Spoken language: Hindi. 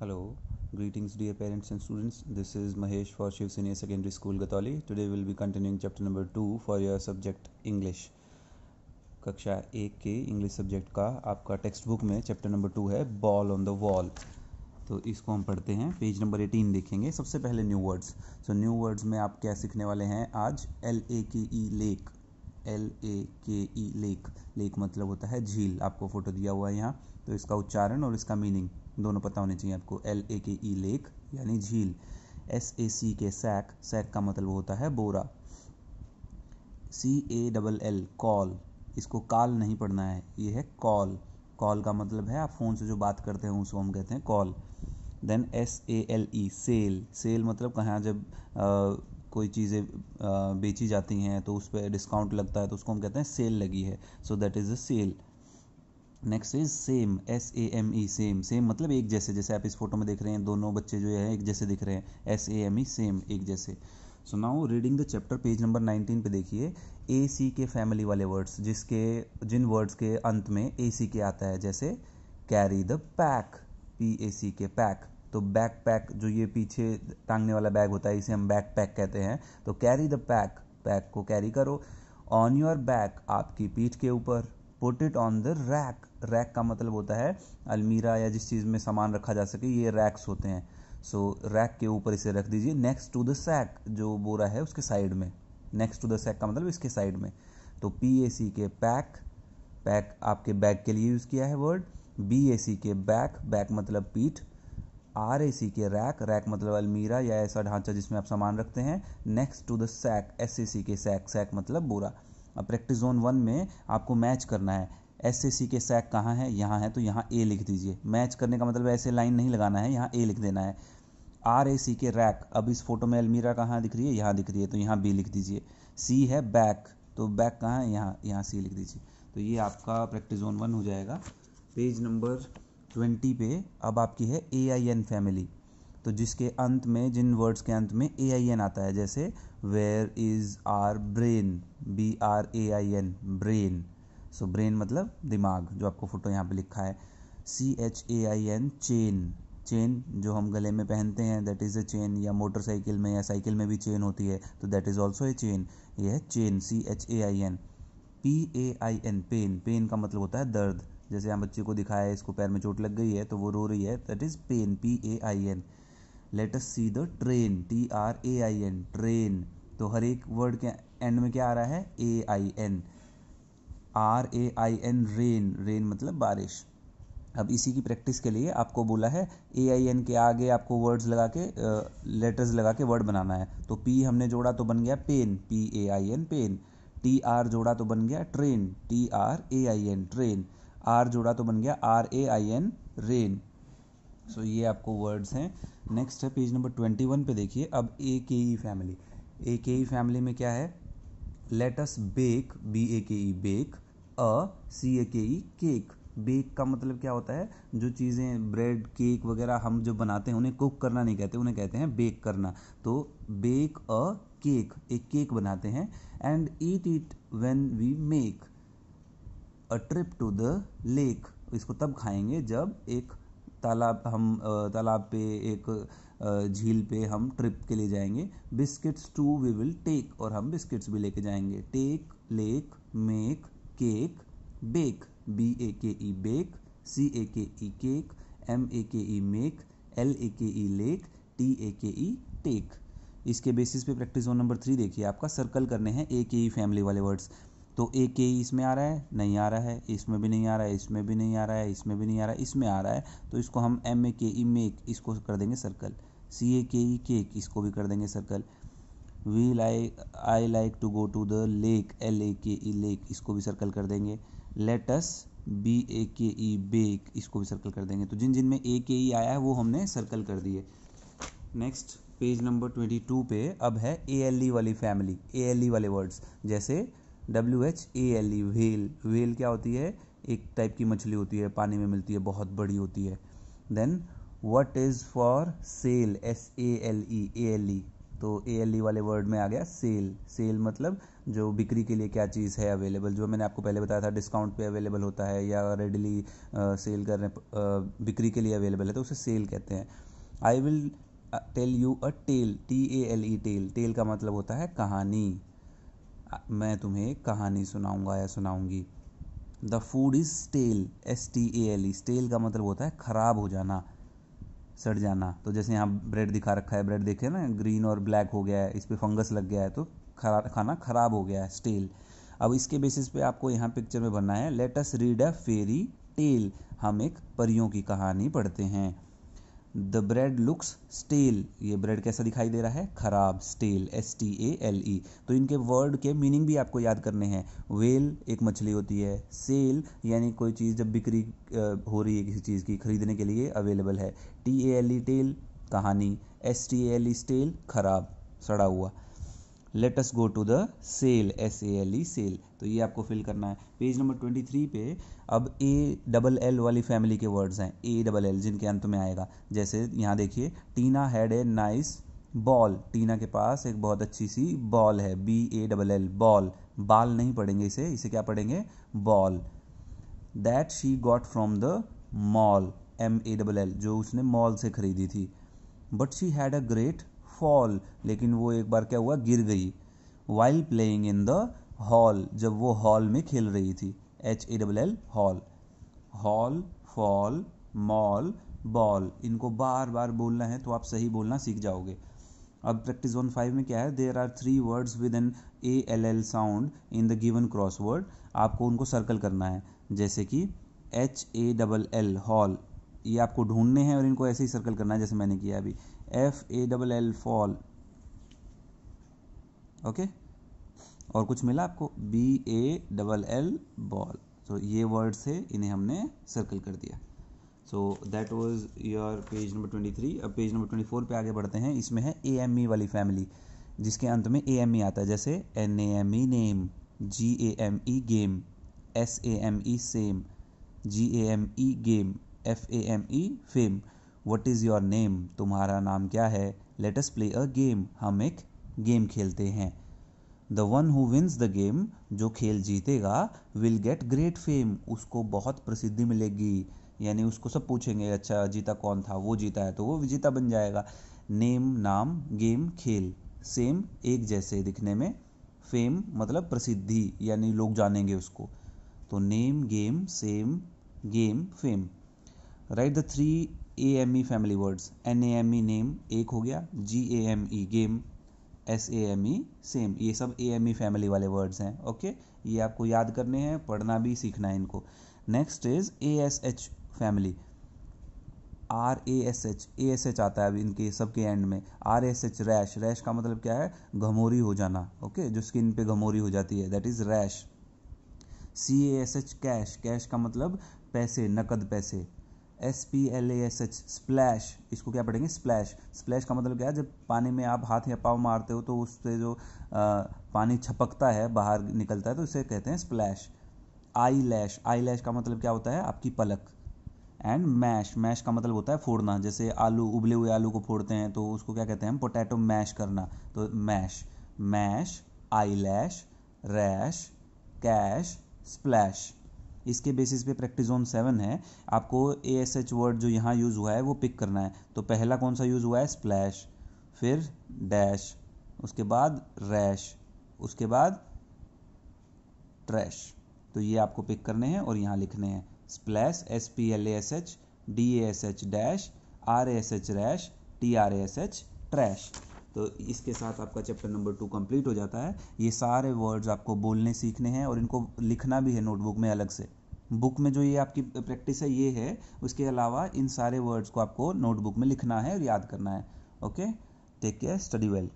hello greetings dear parents and students this is Mahesh for Shiv senior secondary school Gatauli today will be continuing chapter number two for your subject English कक्षा एक के इंग्लिश सब्जेक्ट का आपका टेक्स्ट बुक में चैप्टर नंबर टू है बॉल ऑन द वॉल तो इसको हम पढ़ते हैं पेज नंबर एटीन देखेंगे सबसे पहले new words so new words में आप क्या सीखने वाले हैं आज L A K E lake L A K E lake lake मतलब होता है झील आपको फोटो दिया हुआ है यहाँ तो इसका उच्चारण और इसका मीनिंग दोनों पता होने चाहिए आपको L A K E lake यानी झील S A C K sack sac का मतलब होता है बोरा C A double L call इसको कॉल नहीं पढ़ना है ये है कॉल कॉल का मतलब है आप फ़ोन से जो बात करते हैं उसको हम कहते हैं call then S A L E sale sale मतलब कहाँ जब आ, कोई चीज़ें बेची जाती हैं तो उस पर डिस्काउंट लगता है तो उसको हम कहते हैं सेल लगी है so that is a sale next is same S A M E same same मतलब एक जैसे जैसे आप इस फोटो में देख रहे हैं दोनों बच्चे जो है एक जैसे दिख रहे हैं S A M E same एक जैसे so now reading the chapter page number 19 पे देखिए ए सी के फैमिली वाले वर्ड्स जिसके जिन वर्ड्स के अंत में ए सी के आता है जैसे carry the pack P A C K pack तो बैक पैक जो ये पीछे टांगने वाला बैग होता है इसे हम बैक पैक कहते हैं तो कैरी द पैक पैक को कैरी करो ऑन योर बैक आपकी पीठ के ऊपर put it on the rack rack का मतलब होता है अलमीरा या जिस चीज़ में सामान रखा जा सके ये रैक्स होते हैं सो so, रैक के ऊपर इसे रख दीजिए नेक्स्ट टू द सैक जो बोरा है उसके साइड में नेक्स्ट टू द सैक का मतलब इसके साइड में तो P A C K pack pack आपके बैग के लिए यूज़ किया है वर्ड बी ए सी के बैक बैक मतलब पीठ आर ए सी के रैक रैक मतलब अलमीरा या ऐसा ढांचा जिसमें आप सामान रखते हैं next to the sack S A C K sack sac मतलब बोरा अब प्रैक्टिस जोन वन में आपको मैच करना है S A C K sac कहाँ है यहाँ है तो यहाँ ए लिख दीजिए मैच करने का मतलब ऐसे लाइन नहीं लगाना है यहाँ ए लिख देना है आर ए सी के रैक अब इस फोटो में अलमीरा कहाँ दिख रही है यहाँ दिख रही है तो यहाँ बी लिख दीजिए सी है बैक तो बैक कहाँ है यहाँ यहाँ सी लिख दीजिए तो ये आपका प्रैक्टिस जोन वन हो जाएगा पेज नंबर ट्वेंटी पे अब आपकी है ए आई एन फैमिली तो जिसके अंत में जिन वर्ड्स के अंत में ए आई एन आता है जैसे where is our brain B R A I N brain so brain मतलब दिमाग जो आपको फोटो यहाँ पे लिखा है C H A I N chain chain जो हम गले में पहनते हैं दैट इज़ अ चेन या मोटरसाइकिल में या साइकिल में भी चेन होती है तो that is also a chain ये है chain C H A I N P A I N pen pain का मतलब होता है दर्द जैसे यहाँ बच्चे को दिखाया है इसको पैर में चोट लग गई है तो वो रो रही है that is pain P A I N let us see the train T R A I N train तो हर एक वर्ड के एंड में क्या आ रहा है A I N R A I N rain rain मतलब बारिश अब इसी की प्रैक्टिस के लिए आपको बोला है ए आई एन के आगे आपको वर्ड्स लगा के लेटर्स लगा के वर्ड बनाना है तो पी हमने जोड़ा तो बन गया pain P A I N pain T R जोड़ा तो बन गया train T R A I N train R जोड़ा तो बन गया R A I N rain so ये आपको वर्ड्स हैं नेक्स्ट है पेज नंबर ट्वेंटी वन पे देखिए अब ए के ई फैमिली ए के ई फैमिली में क्या है latus bake B A K E bake a C A K E cake bake का मतलब क्या होता है जो चीज़ें ब्रेड केक वगैरह हम जो बनाते हैं उन्हें कुक करना नहीं कहते उन्हें कहते हैं बेक करना तो बेक अ केक एक केक बनाते हैं and eat it when we make a trip to the lake इसको तब खाएंगे जब एक तालाब हम तालाब पे एक झील पे हम ट्रिप के लिए जाएंगे biscuits to we will take और हम बिस्किट्स भी लेके जाएंगे take lake make cake bake B A K E bake C A K E cake M A K E make L A K E lake T A K E take इसके बेसिस पे प्रैक्टिस जोन नंबर थ्री देखिए आपका सर्कल करने हैं ए के ई फैमिली वाले वर्ड्स तो ए के ई इसमें आ रहा है नहीं आ रहा है इसमें भी नहीं आ रहा है इसमें भी नहीं आ रहा है इसमें भी नहीं आ रहा है इसमें आ रहा है तो इसको हम M A K E make इसको कर देंगे सर्कल सी ए के ई केक इसको भी कर देंगे circle we like I like to go to the lake L A K E lake इसको भी सर्कल कर देंगे latus B A K E bake इसको भी सर्कल कर देंगे तो जिन जिन में ए के ई आया है वो हमने सर्कल कर दिए next page number twenty two पे अब है ए एल ई वाली फैमिली ए एल ई वाले वर्ड्स जैसे W H A L E whale whale क्या होती है एक टाइप की मछली होती है पानी में मिलती है बहुत बड़ी होती है then what is for sale S A L E A L E तो ए एल ई वाले वर्ड में आ गया सेल सेल मतलब जो बिक्री के लिए क्या चीज़ है अवेलेबल जो मैंने आपको पहले बताया था डिस्काउंट पे अवेलेबल होता है या रेडली सेल कर रहे बिक्री के लिए अवेलेबल है तो उसे सेल कहते हैं I will tell you a tale T A L E tale tale का मतलब होता है कहानी मैं तुम्हें कहानी सुनाऊंगा या सुनाऊंगी the food is stale S T A L E stale का मतलब होता है ख़राब हो जाना सड़ जाना तो जैसे यहाँ ब्रेड दिखा रखा है ब्रेड देखे ना ग्रीन और ब्लैक हो गया है इस पर फंगस लग गया है तो खरा खाना ख़राब हो गया है स्टेल अब इसके बेसिस पे आपको यहाँ पिक्चर में बनना है let us read a fairy tale हम एक परियों की कहानी पढ़ते हैं द ब्रेड लुक्स स्टेल ये ब्रेड कैसा दिखाई दे रहा है खराब stale S T A L E तो इनके वर्ड के मीनिंग भी आपको याद करने हैं वेल एक मछली होती है सेल यानी कोई चीज़ जब बिक्री हो रही है किसी चीज़ की खरीदने के लिए अवेलेबल है T A L E tale कहानी S T L E stale खराब सड़ा हुआ us go to the sale S A L E sale तो ये आपको फिल करना है पेज नंबर ट्वेंटी थ्री पे अब ए डबल एल वाली फैमिली के वर्ड्स हैं ए डबल एल जिनके अंत में आएगा जैसे यहाँ देखिए Tina had a nice ball Tina के पास एक बहुत अच्छी सी बॉल है B A double L ball बाल नहीं पढ़ेंगे इसे इसे क्या पढ़ेंगे ball that she got from the mall M A double L जो उसने मॉल से खरीदी थी but she had a great fall लेकिन वो एक बार क्या हुआ गिर गई while playing in the hall जब वो हॉल में खेल रही थी H A double L hall hall fall mall ball इनको बार बार बोलना है तो आप सही बोलना सीख जाओगे अब प्रैक्टिस वन फाइव में क्या है there are three words with an A L L sound in the given crossword आपको उनको सर्कल करना है जैसे कि H A double L hall ये आपको ढूंढने हैं और इनको ऐसे ही सर्कल करना है जैसे मैंने किया अभी F A double L fall okay और कुछ मिला आपको B A double L ball so ये वर्ड से इन्हें हमने सर्कल कर दिया so that was your page number twenty three अब पेज नंबर ट्वेंटी फोर पर आगे बढ़ते हैं इसमें है ए एम ई वाली फैमिली जिसके अंत में ए एम ई आता है जैसे N A M E name G A M E game S A M E same G A M E game F A M E fame what is your name तुम्हारा नाम क्या है लेटस प्ले अ गेम हम एक गेम खेलते हैं the one who wins the game जो खेल जीतेगा विल गेट ग्रेट फेम उसको बहुत प्रसिद्धि मिलेगी यानी उसको सब पूछेंगे अच्छा जीता कौन था वो जीता है तो वो विजेता बन जाएगा नेम नाम गेम खेल सेम एक जैसे दिखने में फेम मतलब प्रसिद्धि यानी लोग जानेंगे उसको तो name game same game fame right the three A M E family words N A M E name एक हो गया G A M E game S A M E same ये सब ए एम ई फैमिली वाले वर्ड्स हैं ओके ये आपको याद करने हैं पढ़ना भी सीखना है इनको next is A S H family R A S H A S H आता है अब इनके सबके एंड में R S H rash rash का मतलब क्या है घमोरी हो जाना ओके जो स्किन पे घमोरी हो जाती है that is rash C A S H cash cash का मतलब पैसे नकद पैसे S P L A S H splash इसको क्या पढ़ेंगे स्प्लैश स्प्लैश का मतलब क्या है जब पानी में आप हाथ या पाव मारते हो तो उससे जो आ, पानी छपकता है बाहर निकलता है तो इसे कहते हैं स्प्लैश आई लैश आई लैश का मतलब क्या होता है आपकी पलक एंड मैश मैश का मतलब होता है फोड़ना जैसे आलू उबले हुए आलू को फोड़ते हैं तो उसको क्या कहते हैं पोटैटो मैश करना तो mash mash eyelash rash cash splash इसके बेसिस पे प्रैक्टिस जोन सेवन है आपको ए एस एच वर्ड जो यहाँ यूज़ हुआ है वो पिक करना है तो पहला कौन सा यूज़ हुआ है स्प्लैश फिर डैश उसके बाद रैश उसके बाद ट्रैश तो ये आपको पिक करने हैं और यहाँ लिखने हैं splash S P L A S H D A S H dash R S H rash T R S H trash तो इसके साथ आपका चैप्टर नंबर टू कंप्लीट हो जाता है ये सारे वर्ड्स आपको बोलने सीखने हैं और इनको लिखना भी है नोटबुक में अलग से बुक में जो ये आपकी प्रैक्टिस है ये है उसके अलावा इन सारे वर्ड्स को आपको नोटबुक में लिखना है और याद करना है okay take care study well